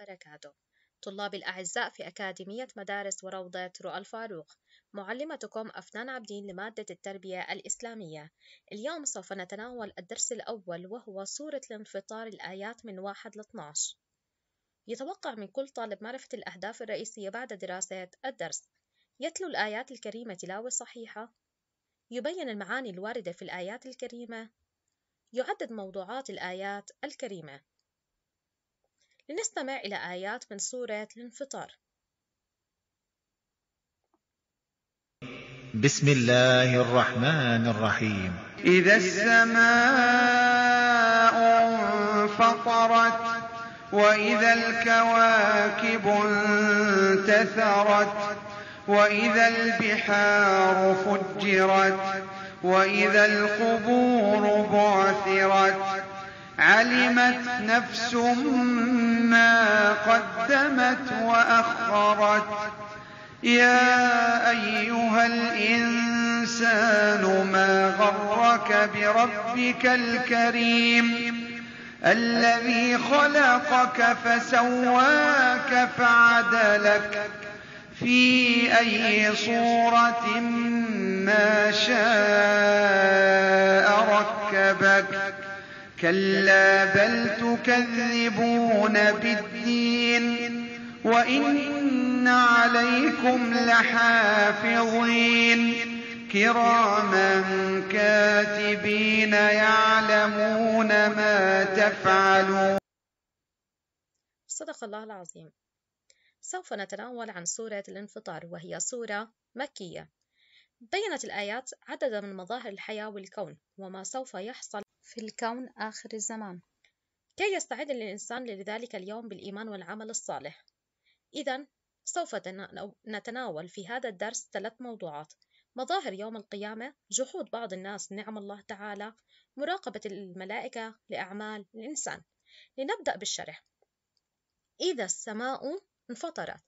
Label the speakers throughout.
Speaker 1: وبركاته طلاب الأعزاء في أكاديمية مدارس وروضة رؤى الفاروق معلمتكم أفنان عبدين لمادة التربية الإسلامية اليوم سوف نتناول الدرس الأول وهو صورة الانفطار الآيات من 1 ل 12 يتوقع من كل طالب معرفة الأهداف الرئيسية بعد دراسة الدرس يتلو الآيات الكريمة تلاوة صحيحة يبين المعاني الواردة في الآيات الكريمة يعدد موضوعات الآيات الكريمة لنستمع إلى آيات من سورة الانفطار
Speaker 2: بسم الله الرحمن الرحيم إذا السماء انفطرت وإذا الكواكب انتثرت وإذا البحار فجرت وإذا القبور بعثرت علمت نفس ما قدمت وأخرت يا أيها الإنسان ما غرك بربك الكريم الذي خلقك فسواك فعدلك في أي صورة ما شاء ركبك كلا بل تكذبون بالدين وإن عليكم لحافظين كراما كاتبين يعلمون ما تفعلون
Speaker 1: صدق الله العظيم سوف نتناول عن سورة الانفطار وهي سورة مكية بينت الآيات عددا من مظاهر الحياة والكون وما سوف يحصل في الكون آخر الزمان كي يستعد الإنسان لذلك اليوم بالإيمان والعمل الصالح إذا سوف نتناول في هذا الدرس ثلاث موضوعات مظاهر يوم القيامة جحود بعض الناس نعم الله تعالى مراقبة الملائكة لأعمال الإنسان لنبدأ بالشرح إذا السماء انفطرت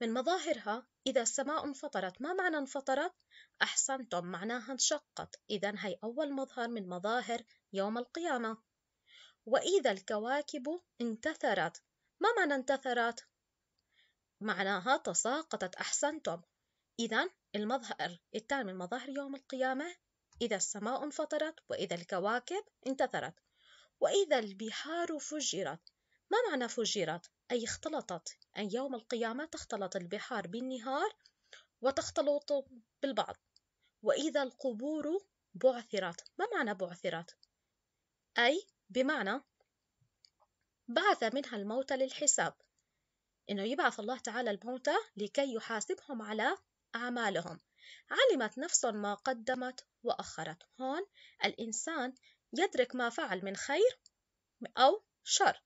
Speaker 1: من مظاهرها إذا السماء انفطرت ما معنى انفطرت؟ أحسنتم معناها انشقت إذا هي أول مظهر من مظاهر يوم القيامة وإذا الكواكب انتثرت ما معنى انتثرت؟ معناها تساقطت أحسنتم إذا المظهر التام من مظاهر يوم القيامة إذا السماء انفطرت وإذا الكواكب انتثرت وإذا البحار فجرت ما معنى فجرت؟ أي اختلطت أي يوم القيامة تختلط البحار بالنهار وتختلط بالبعض وإذا القبور بعثرت ما معنى بعثرت؟ أي بمعنى بعث منها الموتى للحساب إنه يبعث الله تعالى الموتى لكي يحاسبهم على أعمالهم علمت نفس ما قدمت وأخرت هون الإنسان يدرك ما فعل من خير أو شر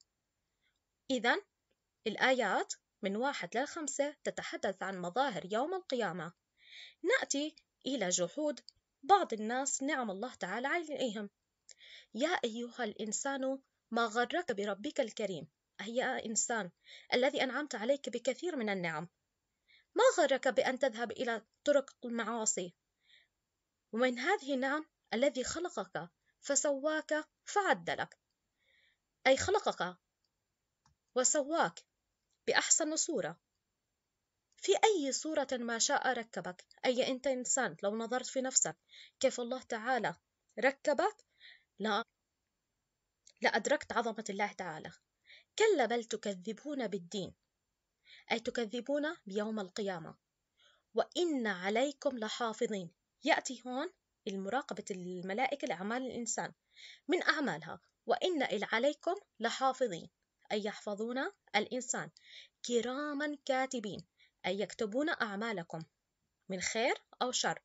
Speaker 1: إذا الآيات من واحد للخمسة تتحدث عن مظاهر يوم القيامة نأتي إلى جحود بعض الناس نعم الله تعالى عليهم يا أيها الإنسان ما غرك بربك الكريم أي يا إنسان الذي أنعمت عليك بكثير من النعم ما غرك بأن تذهب إلى طرق المعاصي ومن هذه النعم الذي خلقك فسواك فعدلك أي خلقك وسواك بأحسن صورة في أي صورة ما شاء ركبك أي أنت إنسان لو نظرت في نفسك كيف الله تعالى ركبك لا لأدركت عظمة الله تعالى كلا بل تكذبون بالدين أي تكذبون بيوم القيامة وإن عليكم لحافظين يأتي هون المراقبة الملائكة لأعمال الإنسان من أعمالها وإن عليكم لحافظين أي يحفظون الإنسان كراما كاتبين أي يكتبون أعمالكم من خير أو شر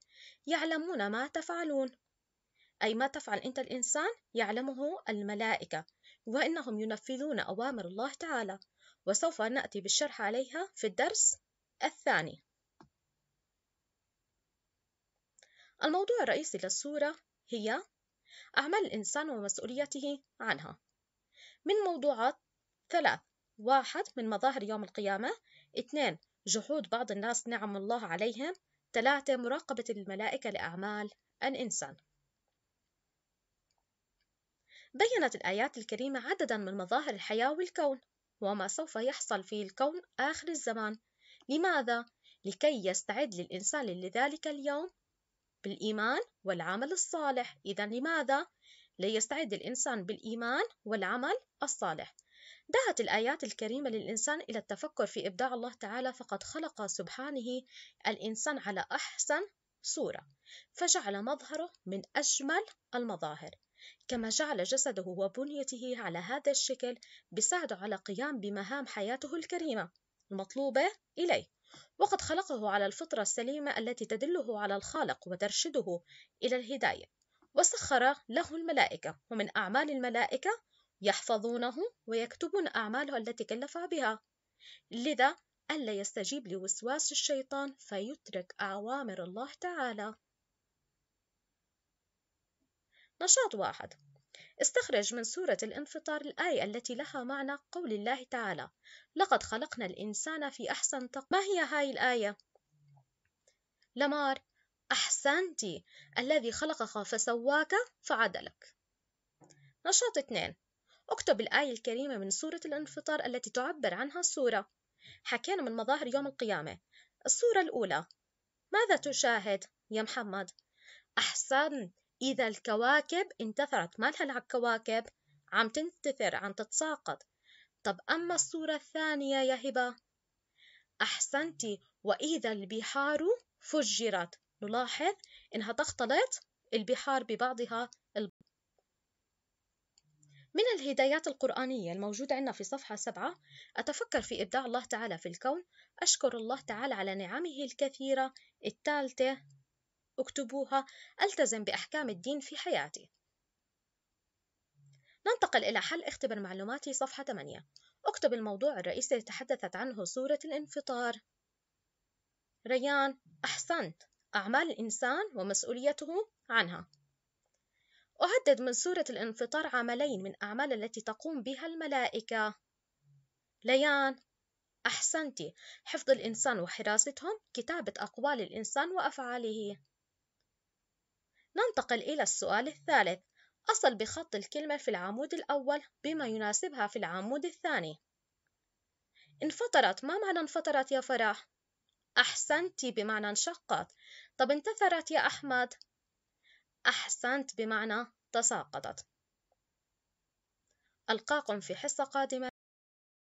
Speaker 1: يعلمون ما تفعلون أي ما تفعل أنت الإنسان يعلمه الملائكة وإنهم ينفذون أوامر الله تعالى وسوف نأتي بالشرح عليها في الدرس الثاني الموضوع الرئيسي للصورة هي أعمال الإنسان ومسؤوليته عنها من موضوعات ثلاث واحد من مظاهر يوم القيامة اثنين جحود بعض الناس نعم الله عليهم ثلاثة مراقبة الملائكة لأعمال الإنسان بيّنت الآيات الكريمة عددًا من مظاهر الحياة والكون وما سوف يحصل في الكون آخر الزمان لماذا؟ لكي يستعد للإنسان لذلك اليوم بالإيمان والعمل الصالح إذا لماذا؟ ليستعد الإنسان بالإيمان والعمل الصالح دعت الآيات الكريمة للإنسان إلى التفكر في إبداع الله تعالى فقد خلق سبحانه الإنسان على أحسن صورة فجعل مظهره من أجمل المظاهر كما جعل جسده وبنيته على هذا الشكل بساعده على قيام بمهام حياته الكريمة المطلوبة إليه وقد خلقه على الفطرة السليمة التي تدله على الخالق وترشده إلى الهداية وسخر له الملائكة ومن أعمال الملائكة يحفظونه ويكتبون أعماله التي كلف بها لذا ألا يستجيب لوسواس الشيطان فيترك أوامر الله تعالى نشاط واحد استخرج من سورة الانفطار الآية التي لها معنى قول الله تعالى لقد خلقنا الإنسان في أحسن تقويم ما هي هاي الآية؟ لمار أحسنتي الذي خلقك فسواك فعدلك نشاط 2 اكتب الآية الكريمة من سورة الانفطار التي تعبر عنها السورة حكينا من مظاهر يوم القيامة الصورة الأولى ماذا تشاهد يا محمد؟ أحسنت إذا الكواكب انتثرت ما لها الكواكب عم تنتثر عم تتساقط طب أما الصورة الثانية يا هبة أحسنتي وإذا البحار فجرت نلاحظ إنها تختلط البحار ببعضها الب... من الهدايات القرآنية الموجودة عندنا في صفحة سبعة أتفكر في إبداع الله تعالى في الكون أشكر الله تعالى على نعمه الكثيرة الثالثة اكتبوها ألتزم بأحكام الدين في حياتي ننتقل إلى حل اختبر معلوماتي صفحة 8 اكتب الموضوع الرئيسي اللي تحدثت عنه سورة الانفطار ريان أحسنت أعمال الإنسان ومسؤوليته عنها أهدد من سورة الانفطار عملين من أعمال التي تقوم بها الملائكة ليان أحسنت حفظ الإنسان وحراستهم كتابة أقوال الإنسان وأفعاله ننتقل إلى السؤال الثالث أصل بخط الكلمة في العمود الأول بما يناسبها في العمود الثاني انفطرت ما معنى انفطرت يا فرح؟ أحسنت بمعنى انشقت طب انتثرت يا أحمد؟ أحسنت بمعنى تساقطت ألقاكم في حصة قادمة